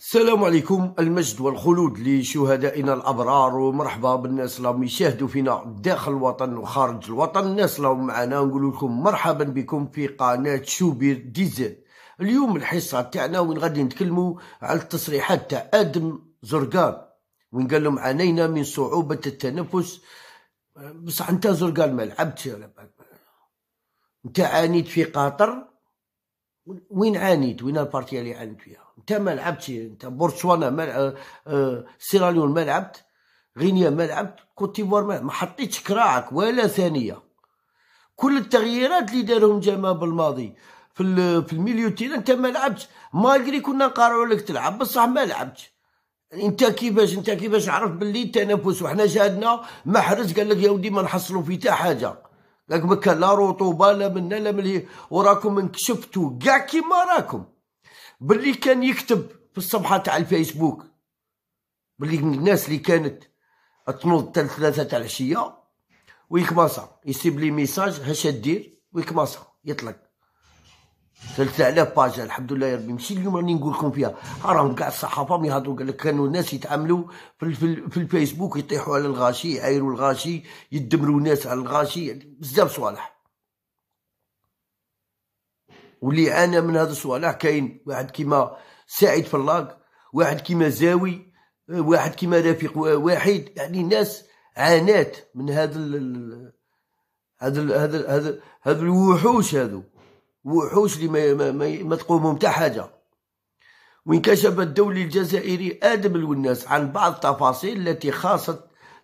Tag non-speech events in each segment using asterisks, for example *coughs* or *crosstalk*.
السلام عليكم المجد والخلود لشهدائنا الابرار ومرحبا بالناس اللي يشاهدوا فينا داخل الوطن وخارج الوطن الناس اللي معنا نقول لكم مرحبا بكم في قناه شوبير ديزل اليوم الحصه تاعنا وين غادي نتكلموا على التصريحات تاع ادم زرقان وين قال لهم عانينا من صعوبه التنفس بصح انت زرقان ما لعبتش انت عانيت في قطر وين عانيت وين البارتي اللي عانيت فيها انت ما لعبتش انت بورتسوانا ما آه، آه، سيراليون ما لعبت غينيا ما لعبت كوتيفوار ما, ما حطيتش كراعك ولا ثانيه كل التغييرات اللي دارهم جاما بالماضي في في الميليو تيل انت ما لعبتش مالغري كنا نقارعوا لك تلعب بصح ما لعبتش انت كيفاش انت كيفاش عرفت باللي التنافس وحنا شاهدنا محرز قال لك يا ودي ما نحصلوا في حتى حاجه لك ما كان لا رطوبه لا منا لا ملي وراكم انكشفتوا كاع كيما راكم باللي كان يكتب في الصفحه تاع الفيسبوك باللي الناس اللي كانت تنوض حتى ثلاثه تاع العشيه ويكماصا يسيب لي ميساج هاش دير ويكماصا يطلق 3000 باج الحمد لله يا ربي ماشي اليوم راني نقول لكم فيها راهم كاع الصحافه مي يهضروا قال لك كانوا الناس يتعاملوا في, في الفيسبوك يطيحوا على الغاشي يعايروا الغاشي يدمروا ناس على الغاشي بزاف صوالح واللي عانى من هذا الصوالح كاين واحد كيما سعيد فلاق واحد كيما زاوي آه، واحد كيما رفيق واحد يعني ناس عانات من هذا هذا هذا هذا هذا الوحوش هذو وحوش اللي ما, ما, ما, ما تقومهم حتى حاجه وانكشف الدولي الجزائري ادم الوناس عن بعض التفاصيل التي خاصت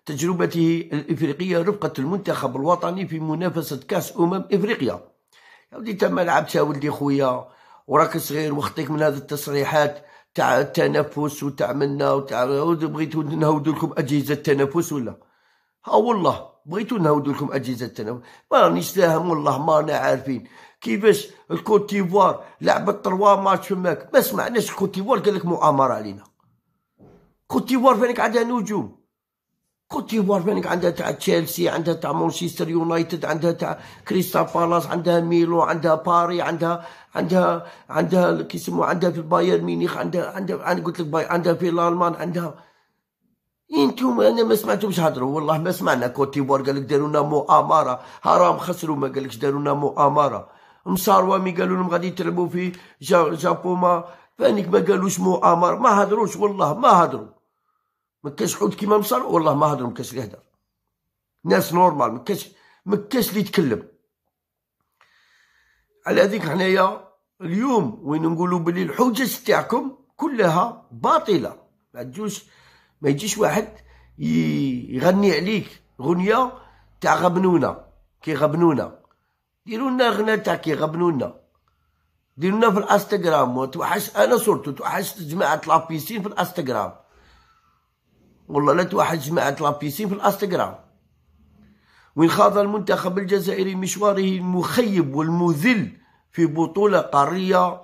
تجربته الافريقيه رفقه المنتخب الوطني في منافسه كاس امم افريقيا ودي تا ما لعبتها ولدي خويا وراك صغير وخطيك من هذه التصريحات تاع التنفس وتاع منا وتاع بغيتو نهودوا لكم اجهزه التنفس ولا ها والله بغيتو نهودوا لكم اجهزه التنفس ما رانيش فاهم والله ما انا عارفين كيفاش الكوت ديفوار لعبت تروا ماتش فماك ما سمعناش الكوت ديفوار قال لك مؤامره علينا كوتيفوار ديفوار فين نجوم كوت ديفوار بانك عندها تاع تشيلسي عندها تاع مانشستر يونايتد عندها تاع كريستال بالاس عندها ميلو عندها باري عندها عندها عندها كي يسمو عندها في بايرن ميونخ عندها عندها انا قلت لك باي عندها في الالمان عندها انتم انا ما سمعتهمش هضروا والله ما سمعنا كوت ديفوار قال لك داروا لنا مؤامره حرام خسروا ما قالكش داروا لنا مؤامره مصاروامي قالوا لهم غادي تلعبوا في جابوما فانك ما قالوش مؤامره ما هضروش والله ما هضروا ما كاش حوت كيما مصر والله ما هضر ما كاش اللي يهضر ناس نورمال ما كاش ما كاش اللي يتكلم على هذيك حنايا اليوم وين نقولوا بلي الحجج تاعكم كلها باطله ما تجوش ما يجيش واحد يغني عليك غنيه تاع غبنونه كي غبنونه ديروا لنا غنى تاع كي غبنونه ديروا لنا في الانستغرام وتوحش انا صورتو توحشت جماعه لابيسين في الانستغرام والله لا توحد جماعة لابيسين في الانستغرام وين خاض المنتخب الجزائري مشواره المخيب والمذل في بطولة قارية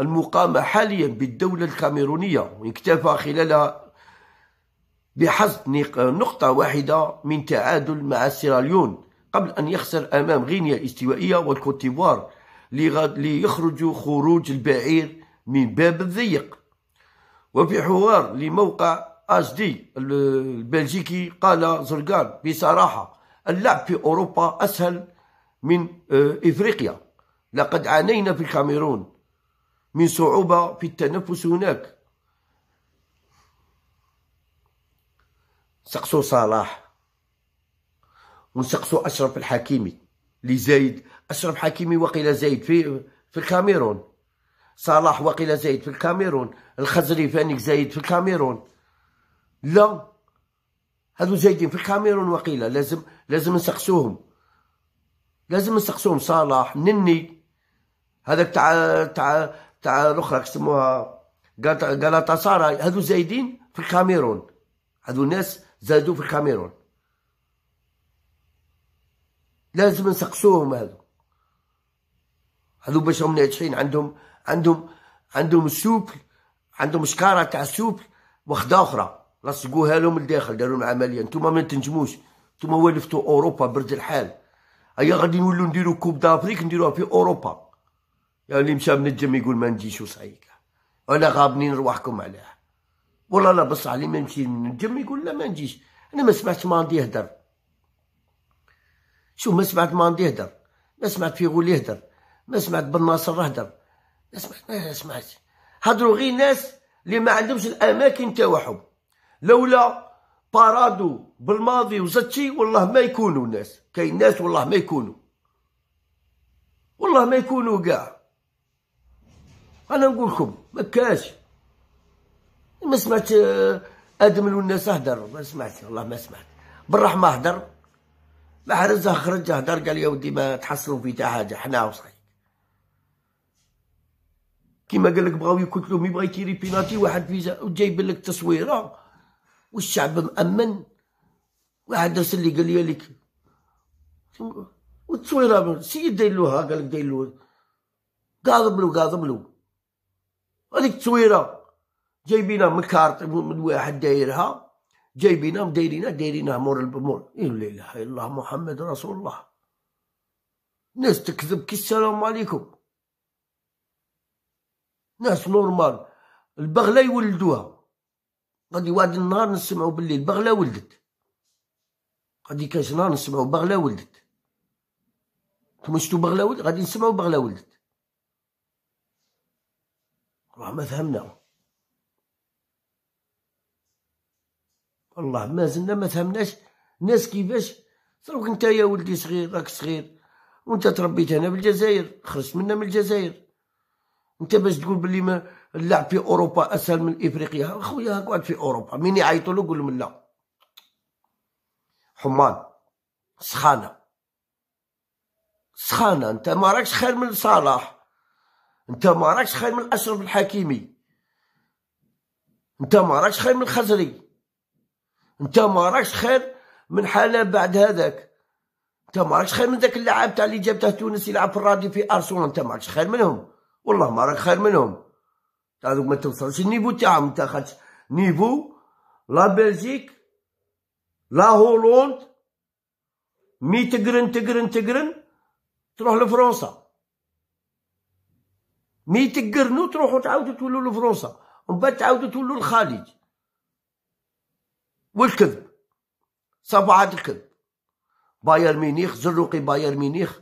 المقامة حاليا بالدولة الكاميرونية واكتفى خلالها بحصد نقطة واحدة من تعادل مع سيراليون قبل أن يخسر أمام غينيا الاستوائية والكوتيفوار ليخرج خروج البعير من باب الضيق وفي حوار لموقع اس دي البلجيكي قال زرقان بصراحه اللعب في اوروبا اسهل من آه، افريقيا لقد عانينا في الكاميرون من صعوبه في التنفس هناك سقسو صلاح ونسقسو اشرف الحكيمي لزايد اشرف حكيمي وقيل زايد في في الكاميرون صلاح وقيل زايد في الكاميرون الخزري فانيك زايد في الكاميرون لا هذو زايدين في الكاميرون وقيله لازم لازم نسقسوهم لازم نسقسوهم صلاح نني هذاك تاع تاع تاع الاخرى كسموها غالاتا ساراي هذو زايدين في الكاميرون هذو الناس زادوا في الكاميرون لازم نسقسوهم هذو هذو باش هم ناجحين عندهم عندهم عندهم السوبل عندهم شكاره تاع السوبل واخده اخرى لصقوها لهم الداخل داروا لهم عمليه نتوما ما تنجموش نتوما ولفتوا اوروبا برد الحال هيا غادي نولوا نديروا كوب دافريك نديروها في اوروبا يعني اللي مشى من الجيم يقول ما نجيش وصحيح انا غابنين رواحكم عليها والله لا بصح اللي ما نمشي الجيم يقول لا ما نجيش انا ما سمعت ماندي يهدر شوف ما سمعت ماندي يهدر ما سمعت فيغول يهدر ما سمعت بن ناصر يهدر ما سمعت ما سمعت هضروا غير ناس اللي ما عندهمش الاماكن تاعهم لولا بارادو بالماضي وزتشي والله ما يكونوا ناس كاين ناس والله ما يكونوا والله ما يكونوا كاع انا نقول لكم ما كاش ما سمعت آه، ادم والناس هدر ما سمعت والله ما سمعت بالرحمه هدر ما حرزها خرج هدر قال يا ودي ما تحصلوا في تاع حاجه حنا وصحي كيما قال لك بغاو يكتلوه مي بغا يكيري بيناتي واحد فيزا وجايب لك تصويره والشعب مأمن واحد درس اللي قال لي لك والتصويره سيد داير له قال لك داير له قاضب له قاضب له هذيك التصويره جايبينها من كارت من واحد دايرها جايبينها مدايرينها دايرينها مور البمور إيه لا اله الا الله محمد رسول الله ناس تكذب كي السلام عليكم ناس نورمال البغله يولدوها غادي واحد النهار نسمعو باللي البغلة ولدت غادي كاش نهار نسمعو بغلة ولدت نتوما شتو بغلة ولدت غادي نسمعو بغلة ولدت راه ما فهمنا والله ما زلنا ما فهمناش الناس كيفاش تروك انت يا ولدي صغير راك صغير وانت تربيت هنا بالجزائر خرجت منا من الجزائر انت باش تقول بلي ما اللعب في اوروبا اسهل من افريقيا خويا اقعد في اوروبا مين يعيطوا له قول لا حمان سخانه سخانه انت ما راكش خير من صلاح انت ما راكش خير من اشرف الحكيمي انت ما راكش خير من الخزري انت ما راكش خير من حاله بعد هذاك انت ما راكش خير من ذاك اللاعب تاع اللي جابته تونس يلعب في الرادي في ارسنال انت ما راكش خير منهم والله ما راك خير منهم هذوك ما توصلش النيفو تاعهم انت خاطش نيفو لا بلجيك لا هولوند مي تقرن تقرن تقرن تروح لفرنسا مي تقرنو تروحو تعاودو تولو لفرنسا ومن بعد تعاودو تولو للخليج والكذب صبعات الكذب بايرن ميونخ زروقي بايرن ميونخ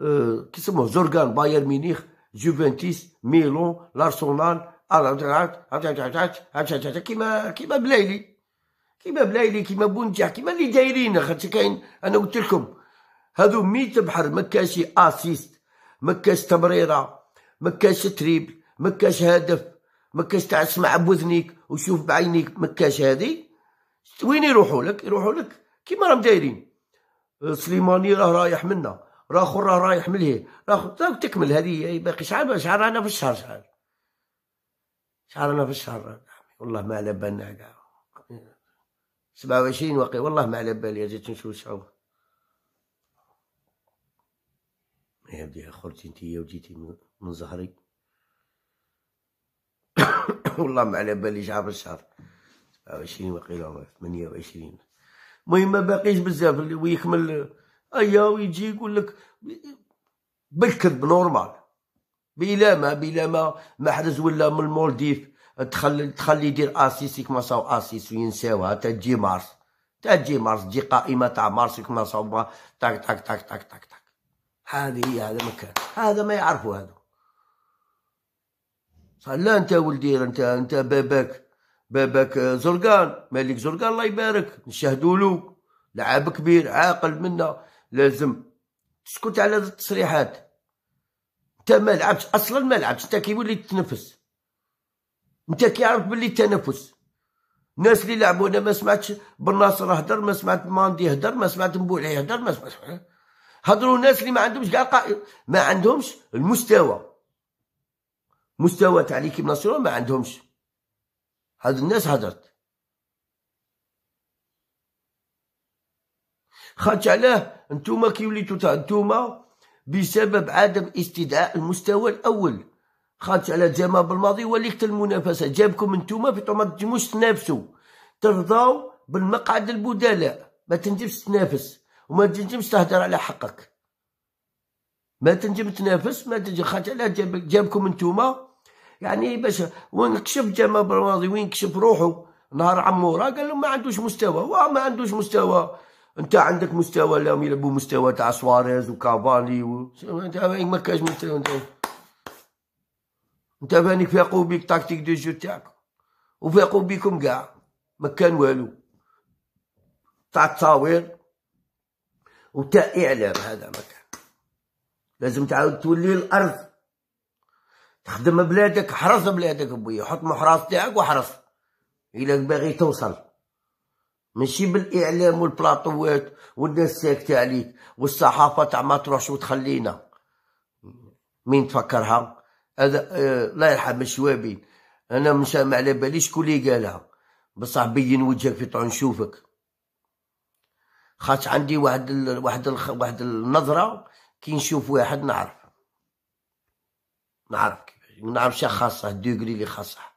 أه سموه زرقان بايرن ميونخ جوفنتيس ميلون لارسونال كيما كيما بلايلي كيما بلايلي كيما بونتيا كيما اللي دايرين خاطر كاين انا قلت لكم هذو ميت بحر ما كاش اسيست ما كاش تمريره ما كاش تريبل ما كاش هدف ما كاش تاع اسمع بوذنيك وشوف بعينيك ما كاش وين يروحوا لك يروحوا لك كيما راهم دايرين سليماني راه رايح منا راه اخر راه رايح من راه راه تكمل هذه باقي شحال شحال انا في الشهر شحال شحال انا في الشهر والله ما على بالنا كاع وعشرين وقيل والله ما على بالي جيت نشوشعوه يا بدي خرجتي انتيا وجيتي من زهري *coughs* والله ما على بالي في الشهر 27 ثمانية وعشرين المهم ما باقيش بزاف ويكمل ايا ويجي يقول لك بالكذب نورمال بلا ما بلا ما محرز ولا من المولديف تخلي تخلي يدير اسيس كما صاو اسيس وينساوها تا تجي مارس تا تجي مارس تجي قائمه تاع مارس كما صاو تاك تاك تاك تاك تاك تاك هذه هي هذا مكان هذا ما يعرفوا هذا لا انت ولدي انت انت باباك باباك زرقان مالك زرقان الله يبارك نشهدوا له لعاب كبير عاقل منا لازم تسكت على التصريحات انت ما لعبتش اصلا ما لعبتش انت كيولي تتنفس انت كيعرف بلي التنفس الناس اللي لعبوا انا ما سمعتش بالناصر هدر ما سمعت ماندي هدر ما سمعت مبولعي هدر ما سمعت هضروا ناس اللي ما عندهمش كاع ما عندهمش المستوى مستوى تاع ليكيب ناسيونال ما عندهمش هاد الناس هدرت خاطش علاه نتوما كي وليتو انتوما بسبب عدم استدعاء المستوى الاول خاطش على جامع بالماضي هو اللي قتل المنافسه جابكم نتوما في ما تجموش تنافسوا ترضاو بالمقعد البدلاء ما تنجمش تنافس وما تنجمش تهدر على حقك ما تنجم تنافس ما تنجم خاطش على جاب جابكم نتوما يعني باش وين كشف جامع بالماضي وين كشف روحه نهار عمورا قال له ما عندوش مستوى وما عندوش مستوى انت عندك مستوى لهم يلعبوا مستوى تاع سواريز وكافاني و... انت ما كاش مستوى انت انت بانك فاقوا بيك تاكتيك دو جو تاعك وفاقوا بيكم كاع ما كان والو تاع التصاوير وتاع اعلام هذا ما كان لازم تعاود تولي الارض تخدم بلادك حرص بلادك بويا حط محراس تاعك وحرص الى باغي توصل ماشي بالاعلام والبلاطوات والناس ساكته عليك والصحافه تاع ما تروحش وتخلينا مين تفكرها هذا آه الله يرحم الشوابين انا مش ما على باليش شكون اللي قالها بصح بين وجهك في طعن نشوفك خاطش عندي واحد ال... واحد ال... واحد النظره كي نشوف واحد نعرف نعرف كيفاش نعرف شخصه خاصه الدوغري اللي خاصه